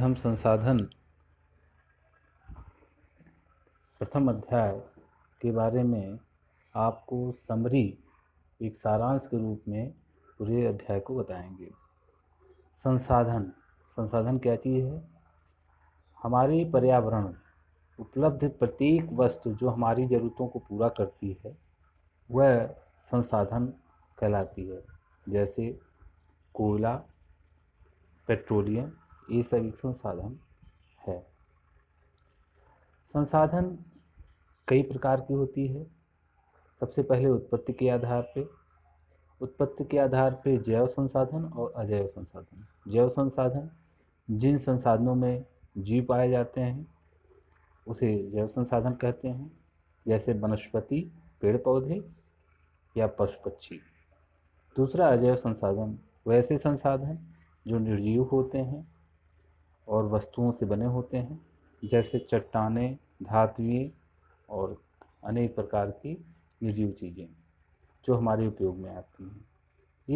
धर्म संसाधन प्रथम अध्याय के बारे में आपको समरी एक सारांश के रूप में पूरे अध्याय को बताएंगे संसाधन संसाधन क्या चीज़ है हमारे पर्यावरण उपलब्ध प्रत्येक वस्तु जो हमारी ज़रूरतों को पूरा करती है वह संसाधन कहलाती है जैसे कोयला पेट्रोलियम ये सब एक संसाधन है संसाधन कई प्रकार की होती है सबसे पहले उत्पत्ति के आधार पे उत्पत्ति के आधार पे जैव संसाधन और अजैव संसाधन जैव संसाधन जिन संसाधनों में जीव पाए जाते हैं उसे जैव संसाधन कहते हैं जैसे वनस्पति पेड़ पौधे या पशु पक्षी दूसरा अजैव संसाधन वैसे संसाधन जो निर्जीव होते हैं और वस्तुओं से बने होते हैं जैसे चट्टाने धातुएँ और अनेक प्रकार की निर्जीव चीज़ें जो हमारे उपयोग में आती हैं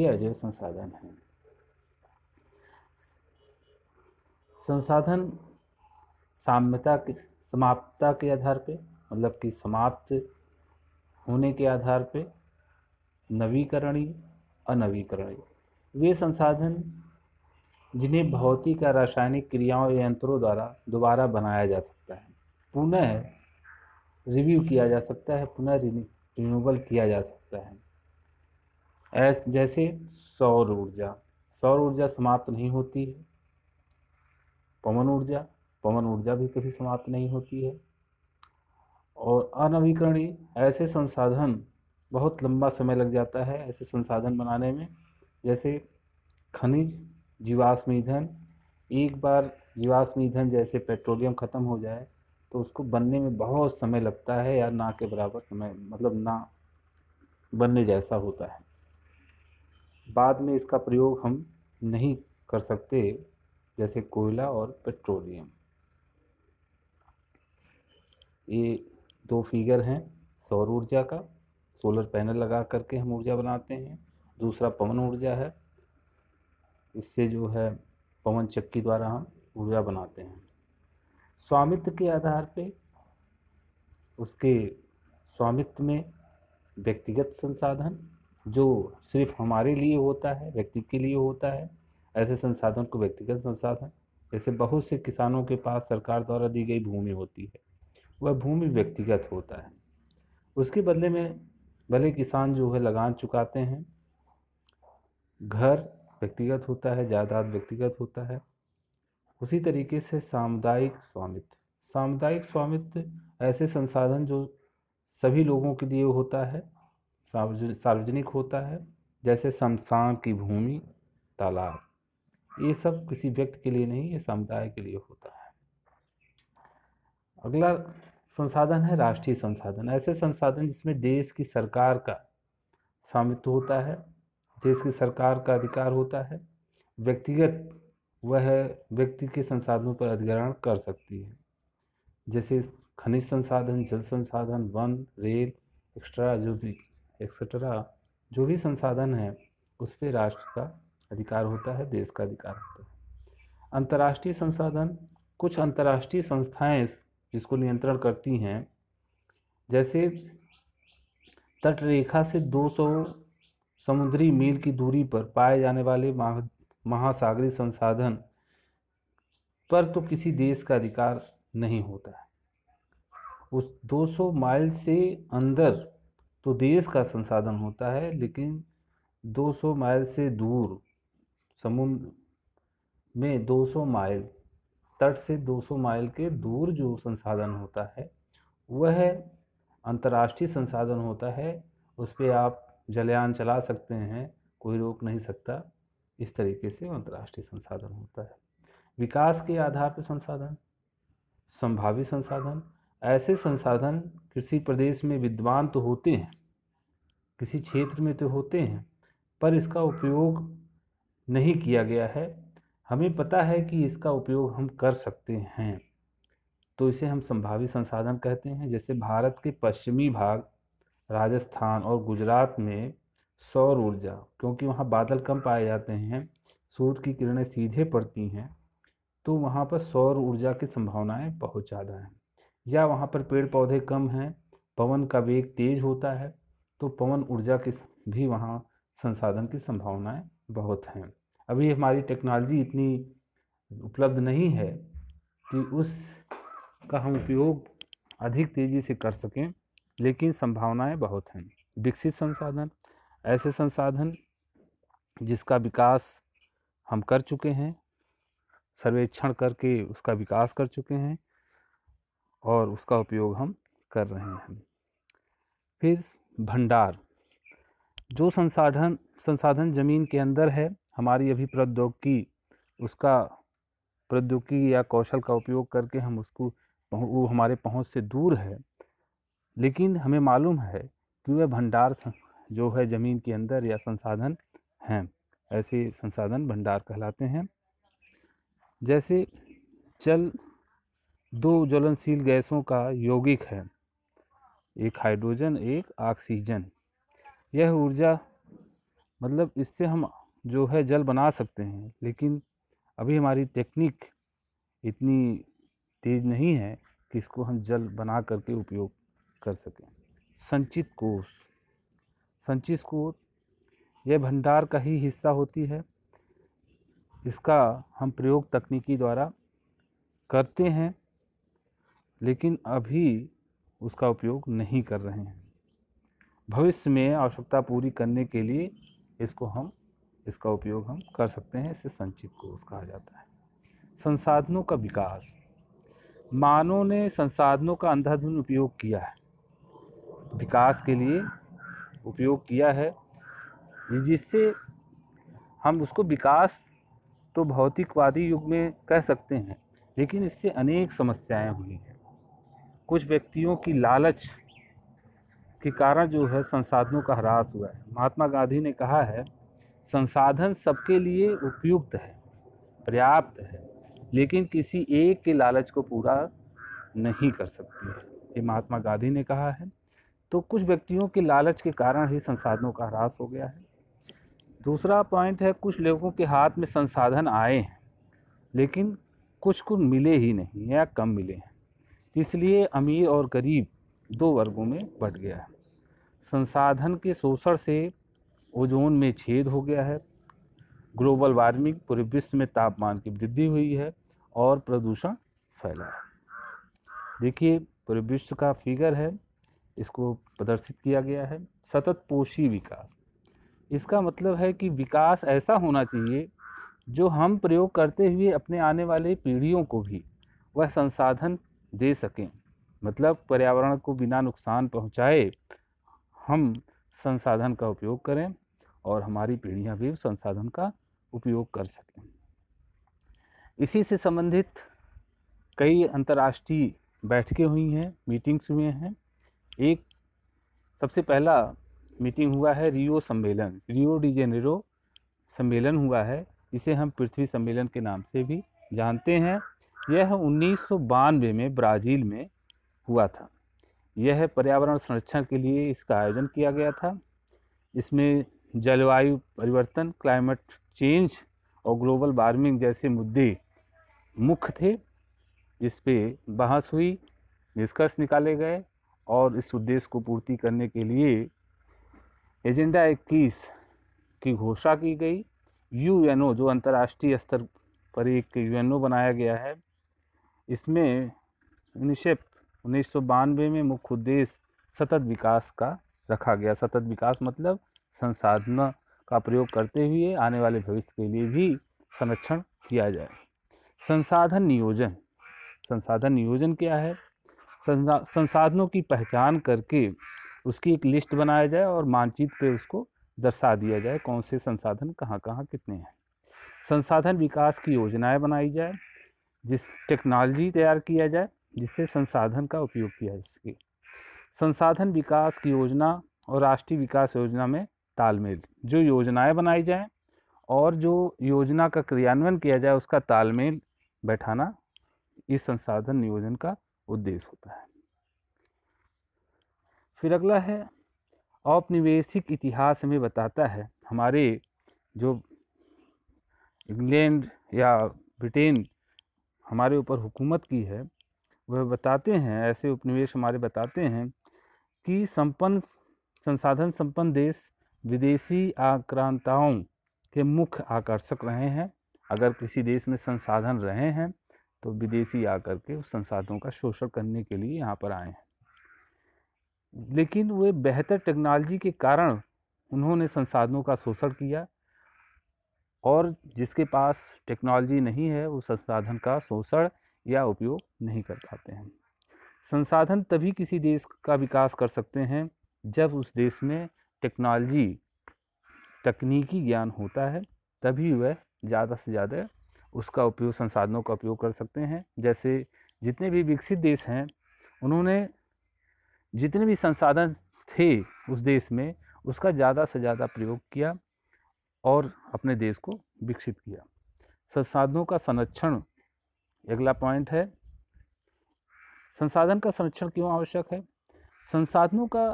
ये अजय संसाधन हैं संसाधन साम्यता के समाप्तता के आधार पे मतलब कि समाप्त होने के आधार पे नवीकरणीय अनवीकरणीय वे संसाधन जिन्हें भौतिक या रासायनिक क्रियाओं या यंत्रों द्वारा दोबारा बनाया जा सकता है पुनः रिव्यू किया जा सकता है पुनः रिन्यूबल किया जा सकता है ऐस जैसे सौर ऊर्जा सौर ऊर्जा समाप्त नहीं होती है पवन ऊर्जा पवन ऊर्जा भी कभी समाप्त नहीं होती है और अनवीकरणीय ऐसे संसाधन बहुत लंबा समय लग जाता है ऐसे संसाधन बनाने में जैसे खनिज जीवाश्म ईंधन एक बार जीवाश्म ईंधन जैसे पेट्रोलियम ख़त्म हो जाए तो उसको बनने में बहुत समय लगता है या ना के बराबर समय मतलब ना बनने जैसा होता है बाद में इसका प्रयोग हम नहीं कर सकते जैसे कोयला और पेट्रोलियम ये दो फिगर हैं सौर ऊर्जा का सोलर पैनल लगा करके हम ऊर्जा बनाते हैं दूसरा पवन ऊर्जा है इससे जो है पवन चक्की द्वारा हम ऊर्जा बनाते हैं स्वामित्व के आधार पे उसके स्वामित्व में व्यक्तिगत संसाधन जो सिर्फ हमारे लिए होता है व्यक्ति के लिए होता है ऐसे संसाधन को व्यक्तिगत संसाधन जैसे बहुत से किसानों के पास सरकार द्वारा दी गई भूमि होती है वह भूमि व्यक्तिगत होता है उसके बदले में भले किसान जो है लगान चुकाते हैं घर व्यक्तिगत होता है जायदाद व्यक्तिगत होता है उसी तरीके से सामुदायिक स्वामित्व सामुदायिक स्वामित्व ऐसे संसाधन जो सभी लोगों के लिए होता है सार्वजनिक होता है जैसे शमशान की भूमि तालाब ये सब किसी व्यक्ति के लिए नहीं ये समुदाय के लिए होता है अगला संसाधन है राष्ट्रीय संसाधन ऐसे संसाधन जिसमें देश की सरकार का स्वामित्व होता है देश की सरकार का अधिकार होता है व्यक्तिगत वह व्यक्ति के संसाधनों पर अधिग्रहण कर सकती है जैसे खनिज संसाधन जल संसाधन वन रेल एक्स्ट्रा जो भी एक्सेट्रा जो भी संसाधन है उस पर राष्ट्र का अधिकार होता है देश का अधिकार होता है अंतर्राष्ट्रीय संसाधन कुछ अंतर्राष्ट्रीय संस्थाएं जिसको नियंत्रण करती हैं जैसे तटरेखा से 200 समुद्री मील की दूरी पर पाए जाने वाले महासागरी संसाधन पर तो किसी देश का अधिकार नहीं होता है उस 200 माइल से अंदर तो देश का संसाधन होता है लेकिन 200 माइल से दूर समुद्र में 200 माइल तट से 200 माइल के दूर जो संसाधन होता है वह अंतर्राष्ट्रीय संसाधन होता है उस पर आप जलयान चला सकते हैं कोई रोक नहीं सकता इस तरीके से अंतर्राष्ट्रीय संसाधन होता है विकास के आधार पर संसाधन संभावित संसाधन ऐसे संसाधन किसी प्रदेश में विद्वान तो होते हैं किसी क्षेत्र में तो होते हैं पर इसका उपयोग नहीं किया गया है हमें पता है कि इसका उपयोग हम कर सकते हैं तो इसे हम संभावित संसाधन कहते हैं जैसे भारत के पश्चिमी भाग राजस्थान और गुजरात में सौर ऊर्जा क्योंकि वहाँ बादल कम पाए जाते हैं सूर्य की किरणें सीधे पड़ती हैं तो वहाँ पर सौर ऊर्जा की संभावनाएँ बहुत ज़्यादा हैं या वहाँ पर पेड़ पौधे कम हैं पवन का वेग तेज होता है तो पवन ऊर्जा के भी वहाँ संसाधन की संभावनाएं बहुत हैं अभी हमारी टेक्नोलॉजी इतनी उपलब्ध नहीं है कि उस का हम उपयोग अधिक तेज़ी से कर सकें लेकिन संभावनाएं बहुत हैं विकसित संसाधन ऐसे संसाधन जिसका विकास हम कर चुके हैं सर्वेक्षण करके उसका विकास कर चुके हैं और उसका उपयोग हम कर रहे हैं फिर भंडार जो संसाधन संसाधन ज़मीन के अंदर है हमारी अभी प्रौद्योगिकी उसका प्रौद्योगिकी या कौशल का उपयोग करके हम उसको वो हमारे पहुंच से दूर है लेकिन हमें मालूम है कि वह भंडार जो है ज़मीन के अंदर या संसाधन हैं ऐसे संसाधन भंडार कहलाते हैं जैसे जल दो ज्वलनशील गैसों का यौगिक है एक हाइड्रोजन एक ऑक्सीजन यह ऊर्जा मतलब इससे हम जो है जल बना सकते हैं लेकिन अभी हमारी टेक्निक इतनी तेज़ नहीं है कि इसको हम जल बना करके उपयोग कर सकें संचित कोष संचित कोष यह भंडार का ही हिस्सा होती है इसका हम प्रयोग तकनीकी द्वारा करते हैं लेकिन अभी उसका उपयोग नहीं कर रहे हैं भविष्य में आवश्यकता पूरी करने के लिए इसको हम इसका उपयोग हम कर सकते हैं इसे संचित कोष कहा जाता है संसाधनों का विकास मानव ने संसाधनों का अंधाधुंध उपयोग किया है विकास के लिए उपयोग किया है जिससे हम उसको विकास तो भौतिकवादी युग में कह सकते हैं लेकिन इससे अनेक समस्याएं हुई हैं कुछ व्यक्तियों की लालच के कारण जो है संसाधनों का ह्रास हुआ है महात्मा गांधी ने कहा है संसाधन सबके लिए उपयुक्त है पर्याप्त है लेकिन किसी एक के लालच को पूरा नहीं कर सकती है ये महात्मा गांधी ने कहा है तो कुछ व्यक्तियों के लालच के कारण ही संसाधनों का ह्रास हो गया है दूसरा पॉइंट है कुछ लोगों के हाथ में संसाधन आए हैं लेकिन कुछ को मिले ही नहीं या कम मिले हैं इसलिए अमीर और गरीब दो वर्गों में बट गया है संसाधन के शोषण से ओजोन में छेद हो गया है ग्लोबल वार्मिंग पूरे विश्व में तापमान की वृद्धि हुई है और प्रदूषण फैला है देखिए पूरे विश्व का फिगर है इसको प्रदर्शित किया गया है सतत पोषी विकास इसका मतलब है कि विकास ऐसा होना चाहिए जो हम प्रयोग करते हुए अपने आने वाले पीढ़ियों को भी वह संसाधन दे सकें मतलब पर्यावरण को बिना नुकसान पहुंचाए हम संसाधन का उपयोग करें और हमारी पीढ़ियां भी संसाधन का उपयोग कर सकें इसी से संबंधित कई अंतर्राष्ट्रीय बैठकें हुई हैं मीटिंग्स हुए हैं एक सबसे पहला मीटिंग हुआ है रियो सम्मेलन रियो डी जेनेरो सम्मेलन हुआ है इसे हम पृथ्वी सम्मेलन के नाम से भी जानते हैं यह उन्नीस में ब्राज़ील में हुआ था यह पर्यावरण संरक्षण के लिए इसका आयोजन किया गया था इसमें जलवायु परिवर्तन क्लाइमेट चेंज और ग्लोबल वार्मिंग जैसे मुद्दे मुख्य थे जिस पे बहस हुई निष्कर्ष निकाले गए और इस उद्देश्य को पूर्ति करने के लिए एजेंडा इक्कीस की घोषणा की गई यूएनओ जो अंतर्राष्ट्रीय स्तर पर एक यूएनओ बनाया गया है इसमें यूनिसेफ उन्नीस सौ बानवे में मुख्य उद्देश्य सतत विकास का रखा गया सतत विकास मतलब संसाधन का प्रयोग करते हुए आने वाले भविष्य के लिए भी संरक्षण किया जाए संसाधन नियोजन संसाधन नियोजन क्या है संसाधनों की पहचान करके उसकी एक लिस्ट बनाया जाए और मानचित्र पे उसको दर्शा दिया जाए कौन से संसाधन कहाँ कहाँ कितने हैं संसाधन विकास की योजनाएं बनाई जाए जिस टेक्नोलॉजी तैयार किया जाए जिससे संसाधन का उपयोग किया जा सके संसाधन विकास की योजना और राष्ट्रीय विकास योजना में तालमेल जो योजनाएं बनाई जाएं और जो योजना का क्रियान्वयन किया जाए उसका तालमेल बैठाना इस संसाधन नियोजन का उद्देश्य होता है फिर अगला है औपनिवेशिक इतिहास हमें बताता है हमारे जो इंग्लैंड या ब्रिटेन हमारे ऊपर हुकूमत की है वह बताते हैं ऐसे उपनिवेश हमारे बताते हैं कि संपन्न संसाधन संपन्न देश विदेशी आक्रांताओं के मुख्य आकर्षक रहे हैं अगर किसी देश में संसाधन रहे हैं तो विदेशी आकर के उस संसाधनों का शोषण करने के लिए यहाँ पर आए हैं लेकिन वे बेहतर टेक्नोलॉजी के कारण उन्होंने संसाधनों का शोषण किया और जिसके पास टेक्नोलॉजी नहीं है वो संसाधन का शोषण या उपयोग नहीं कर पाते हैं संसाधन तभी किसी देश का विकास कर सकते हैं जब उस देश में टेक्नोलॉजी तकनीकी ज्ञान होता है तभी वह ज़्यादा से ज़्यादा उसका उपयोग संसाधनों का उपयोग कर सकते हैं जैसे जितने भी विकसित देश हैं उन्होंने जितने भी संसाधन थे उस देश में उसका ज़्यादा से ज़्यादा प्रयोग किया और अपने देश को विकसित किया संसाधनों का संरक्षण अगला पॉइंट है संसाधन का संरक्षण क्यों आवश्यक है संसाधनों का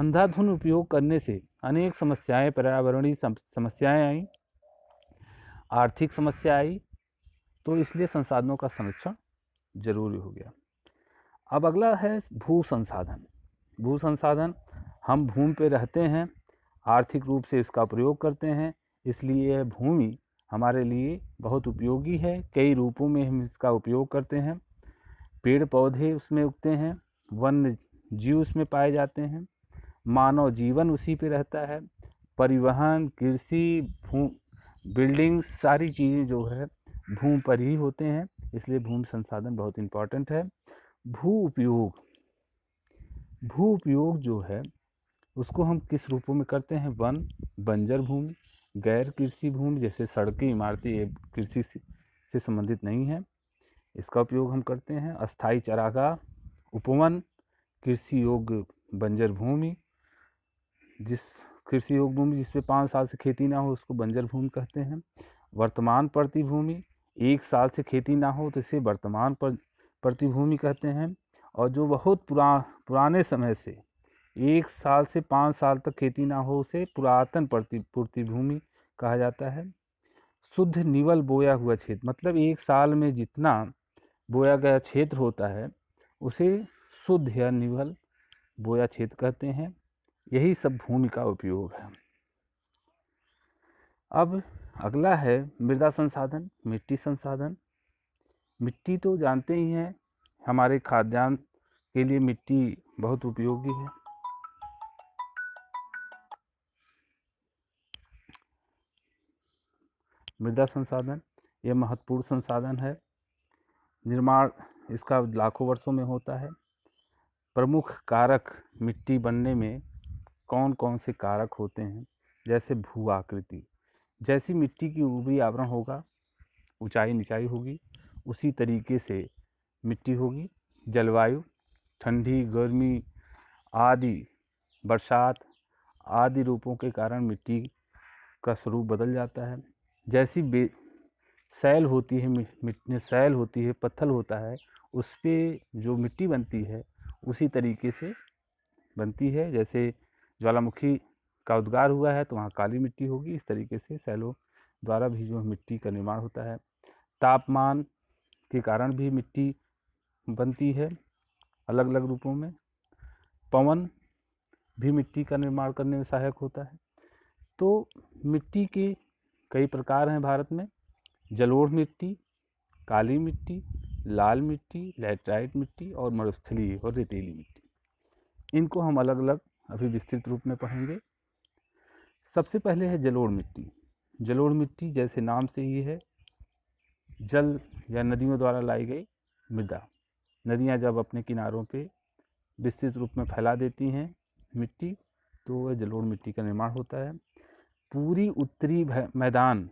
अंधाधुन उपयोग करने से अनेक समस्याएं पर्यावरणीय समस्याएं आई आर्थिक समस्या आई तो इसलिए संसाधनों का संरक्षण जरूरी हो गया अब अगला है भू संसाधन भू संसाधन हम भूमि पे रहते हैं आर्थिक रूप से इसका प्रयोग करते हैं इसलिए भूमि हमारे लिए बहुत उपयोगी है कई रूपों में हम इसका उपयोग करते हैं पेड़ पौधे उसमें उगते हैं वन्य जीव उसमें पाए जाते हैं मानव जीवन उसी पे रहता है परिवहन कृषि भू बिल्डिंग सारी चीज़ें जो है भूमि पर ही होते हैं इसलिए भूमि संसाधन बहुत इम्पॉर्टेंट है भू उपयोग भू उपयोग जो है उसको हम किस रूपों में करते हैं वन बंजर भूमि गैर कृषि भूमि जैसे सड़कें इमारतें कृषि से संबंधित नहीं है इसका उपयोग हम करते हैं अस्थाई चरागाह उपवन कृषि योग्य बंजर भूमि जिस कृषि योग्य भूमि जिसपे पाँच साल से खेती ना हो उसको बंजर भूमि कहते हैं वर्तमान प्रतिभूमि भूमि एक साल से खेती ना हो तो इसे वर्तमान पर प्रतिभूमि कहते हैं और जो बहुत पुरा पुराने समय से एक साल से पाँच साल तक खेती ना हो उसे पुरातन प्रति प्रतिभूमि कहा जाता है शुद्ध निवल बोया हुआ क्षेत्र मतलब एक साल में जितना बोया गया क्षेत्र होता है उसे शुद्ध या निवल बोया क्षेत्र कहते हैं यही सब भूमि का उपयोग है अब अगला है मृदा संसाधन मिट्टी संसाधन मिट्टी तो जानते ही हैं हमारे खाद्यान्न के लिए मिट्टी बहुत उपयोगी है मृदा संसाधन यह महत्वपूर्ण संसाधन है निर्माण इसका लाखों वर्षों में होता है प्रमुख कारक मिट्टी बनने में कौन कौन से कारक होते हैं जैसे भू आकृति जैसी मिट्टी की ऊपरी आवरण होगा ऊंचाई निचाई होगी उसी तरीके से मिट्टी होगी जलवायु ठंडी गर्मी आदि बरसात आदि रूपों के कारण मिट्टी का स्वरूप बदल जाता है जैसी बे सैल होती है मिट्टी सैल होती है पत्थल होता है उस पर जो मिट्टी बनती है उसी तरीके से बनती है जैसे ज्वालामुखी का उद्गार हुआ है तो वहाँ काली मिट्टी होगी इस तरीके से सैलों द्वारा भी जो मिट्टी का निर्माण होता है तापमान के कारण भी मिट्टी बनती है अलग अलग रूपों में पवन भी मिट्टी का निर्माण करने में सहायक होता है तो मिट्टी के कई प्रकार हैं भारत में जलोढ़ मिट्टी काली मिट्टी लाल मिट्टी लेटराइट मिट्टी और मरुस्थली और रेतीली मिट्टी इनको हम अलग अलग अभी विस्तृत रूप में पढ़ेंगे सबसे पहले है जलोढ़ मिट्टी जलोढ़ मिट्टी जैसे नाम से ही है जल या नदियों द्वारा लाई गई मृदा नदियाँ जब अपने किनारों पे विस्तृत रूप में फैला देती हैं मिट्टी तो वह जलोढ़ मिट्टी का निर्माण होता है पूरी उत्तरी मैदान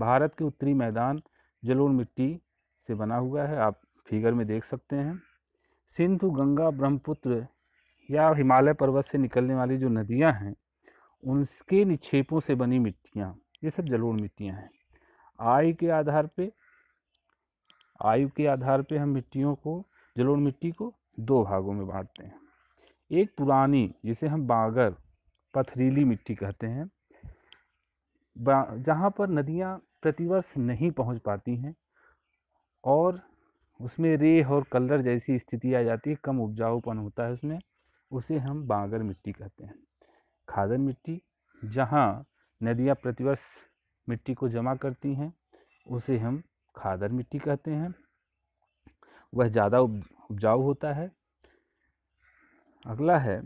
भारत के उत्तरी मैदान जलोढ़ मिट्टी से बना हुआ है आप फिगर में देख सकते हैं सिंधु गंगा ब्रह्मपुत्र या हिमालय पर्वत से निकलने वाली जो नदियाँ हैं उनके निक्षेपों से बनी मिट्टियाँ ये सब जलोढ़ मिट्टियाँ हैं आयु के आधार पे आयु के आधार पे हम मिट्टियों को जलोढ़ मिट्टी को दो भागों में बांटते हैं एक पुरानी जिसे हम बागर पथरीली मिट्टी कहते हैं जहाँ पर नदियाँ प्रतिवर्ष नहीं पहुँच पाती हैं और उसमें रेह और कलर जैसी स्थिति आ जाती है कम उपजाऊपन होता है उसमें उसे हम बागर मिट्टी कहते हैं खादन मिट्टी जहाँ नदियाँ प्रतिवर्ष मिट्टी को जमा करती हैं उसे हम खादर मिट्टी कहते हैं वह ज़्यादा उपजाऊ होता है अगला है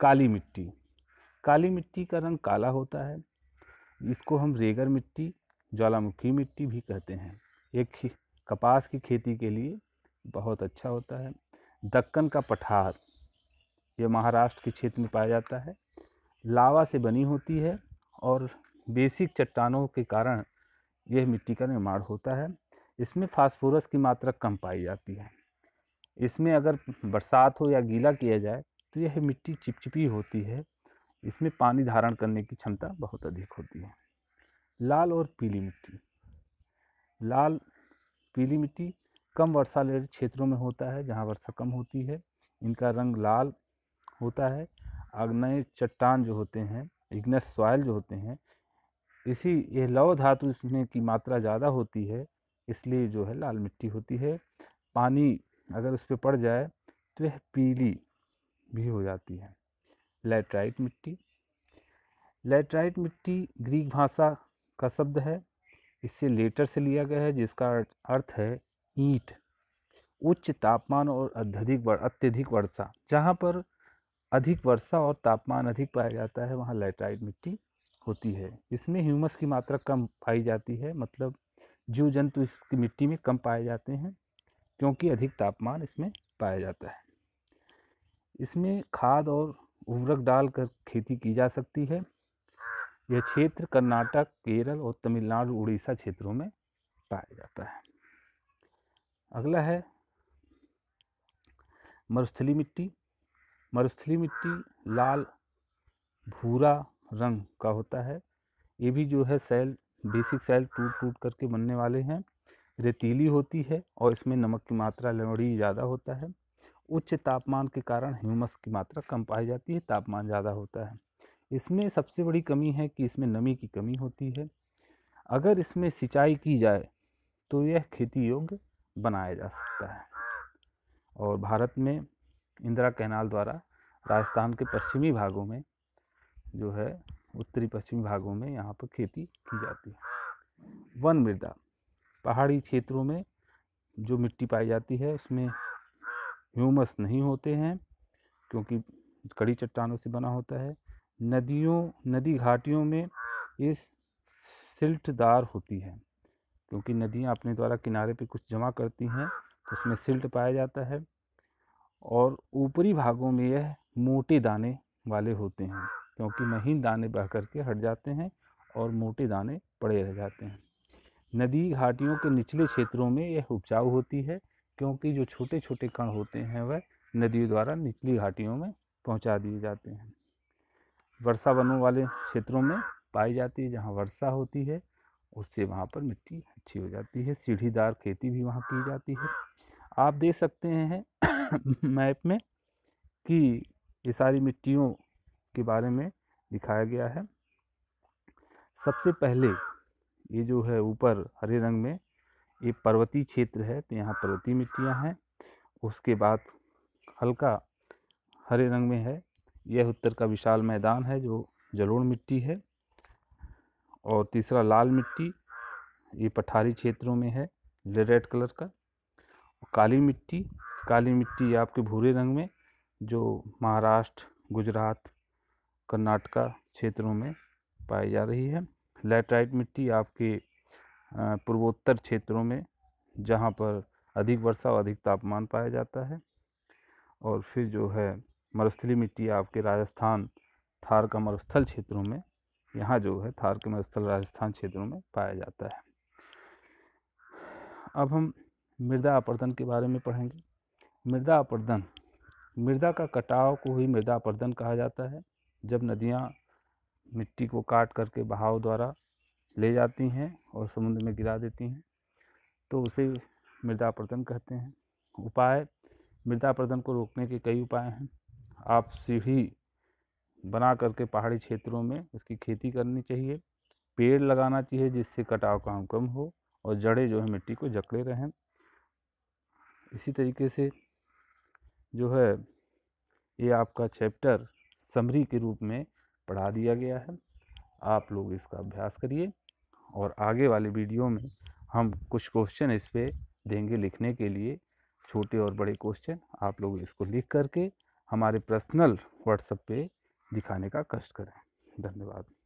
काली मिट्टी काली मिट्टी का रंग काला होता है इसको हम रेगर मिट्टी ज्वालामुखी मिट्टी भी कहते हैं एक कपास की खेती के लिए बहुत अच्छा होता है दक्कन का पठार यह महाराष्ट्र के क्षेत्र में पाया जाता है लावा से बनी होती है और बेसिक चट्टानों के कारण यह मिट्टी का निर्माण होता है इसमें फास्फोरस की मात्रा कम पाई जाती है इसमें अगर बरसात हो या गीला किया जाए तो यह मिट्टी चिपचिपी होती है इसमें पानी धारण करने की क्षमता बहुत अधिक होती है लाल और पीली मिट्टी लाल पीली मिट्टी कम वर्षा क्षेत्रों में होता है जहाँ वर्षा कम होती है इनका रंग लाल होता है अग्नय चट्टान जो होते हैं इग्नस सॉयल जो होते हैं इसी यह लव धातु इसमें की मात्रा ज़्यादा होती है इसलिए जो है लाल मिट्टी होती है पानी अगर उस पर पड़ जाए तो यह पीली भी हो जाती है लेटराइट मिट्टी लेटराइट मिट्टी ग्रीक भाषा का शब्द है इससे लेटर से लिया गया है जिसका अर्थ है ईंट उच्च तापमान और अत्यधिक अत्यधिक वर्षा जहाँ पर अधिक वर्षा और तापमान अधिक पाया जाता है वहाँ लेटराइट मिट्टी होती है इसमें ह्यूमस की मात्रा कम पाई जाती है मतलब जीव जंतु इसकी मिट्टी में कम पाए जाते हैं क्योंकि अधिक तापमान इसमें पाया जाता है इसमें खाद और उर्वरक डालकर खेती की जा सकती है यह क्षेत्र कर्नाटक केरल और तमिलनाडु उड़ीसा क्षेत्रों में पाया जाता है अगला है मरुस्थली मिट्टी मरुस्थली मिट्टी लाल भूरा रंग का होता है ये भी जो है सेल बेसिक सेल टूट टूट करके बनने वाले हैं रेतीली होती है और इसमें नमक की मात्रा लवड़ी ज़्यादा होता है उच्च तापमान के कारण ह्यूमस की मात्रा कम पाई जाती है तापमान ज़्यादा होता है इसमें सबसे बड़ी कमी है कि इसमें नमी की कमी होती है अगर इसमें सिंचाई की जाए तो यह खेती योग्य बनाया जा सकता है और भारत में इंदिरा कैनाल द्वारा राजस्थान के पश्चिमी भागों में जो है उत्तरी पश्चिमी भागों में यहाँ पर खेती की जाती है वन मृदा पहाड़ी क्षेत्रों में जो मिट्टी पाई जाती है उसमें ह्यूमस नहीं होते हैं क्योंकि कड़ी चट्टानों से बना होता है नदियों नदी घाटियों में इस सिल्टदार होती है क्योंकि नदियाँ अपने द्वारा किनारे पे कुछ जमा करती हैं तो उसमें सिल्ट पाया जाता है और ऊपरी भागों में यह मोटे दाने वाले होते हैं क्योंकि महीन दाने बह करके हट जाते हैं और मोटे दाने पड़े रह जाते हैं नदी घाटियों के निचले क्षेत्रों में यह उपजाऊ होती है क्योंकि जो छोटे छोटे कण होते हैं वह नदियों द्वारा निचली घाटियों में पहुंचा दिए जाते हैं वर्षा वनों वाले क्षेत्रों में पाई जाती है जहाँ वर्षा होती है उससे वहाँ पर मिट्टी अच्छी हो जाती है सीढ़ीदार खेती भी वहाँ की जाती है आप देख सकते हैं मैप में कि ये सारी मिट्टियों के बारे में दिखाया गया है सबसे पहले ये जो है ऊपर हरे रंग में ये पर्वतीय क्षेत्र है तो यहाँ पर्वतीय मिट्टियाँ हैं उसके बाद हल्का हरे रंग में है यह उत्तर का विशाल मैदान है जो जलोड़ मिट्टी है और तीसरा लाल मिट्टी ये पठारी क्षेत्रों में है रेड कलर का काली मिट्टी काली मिट्टी आपके भूरे रंग में जो महाराष्ट्र गुजरात कर्नाटका क्षेत्रों में पाई जा रही है लेटराइट मिट्टी आपके पूर्वोत्तर क्षेत्रों में जहाँ पर अधिक वर्षा और अधिक तापमान पाया जाता है और फिर जो है मरुस्थली मिट्टी आपके राजस्थान थार का मरुस्थल क्षेत्रों में यहाँ जो है थार के मरुस्थल राजस्थान क्षेत्रों में पाया जाता है अब हम मृदा अपर्दन के बारे में पढ़ेंगे मृदा अपर्दन मृदा का कटाव को ही मृदा अपर्दन कहा जाता है जब नदियाँ मिट्टी को काट करके बहाव द्वारा ले जाती हैं और समुद्र में गिरा देती हैं तो उसे मृदा अपर्दन कहते हैं उपाय मृदा अपर्दन को रोकने के कई उपाय हैं आप सीढ़ी बना करके पहाड़ी क्षेत्रों में उसकी खेती करनी चाहिए पेड़ लगाना चाहिए जिससे कटाव काम कम हो और जड़ें जो है मिट्टी को जकड़े रहें इसी तरीके से जो है ये आपका चैप्टर समरी के रूप में पढ़ा दिया गया है आप लोग इसका अभ्यास करिए और आगे वाले वीडियो में हम कुछ क्वेश्चन इस पर देंगे लिखने के लिए छोटे और बड़े क्वेश्चन आप लोग इसको लिख करके हमारे पर्सनल व्हाट्सएप पे दिखाने का कष्ट करें धन्यवाद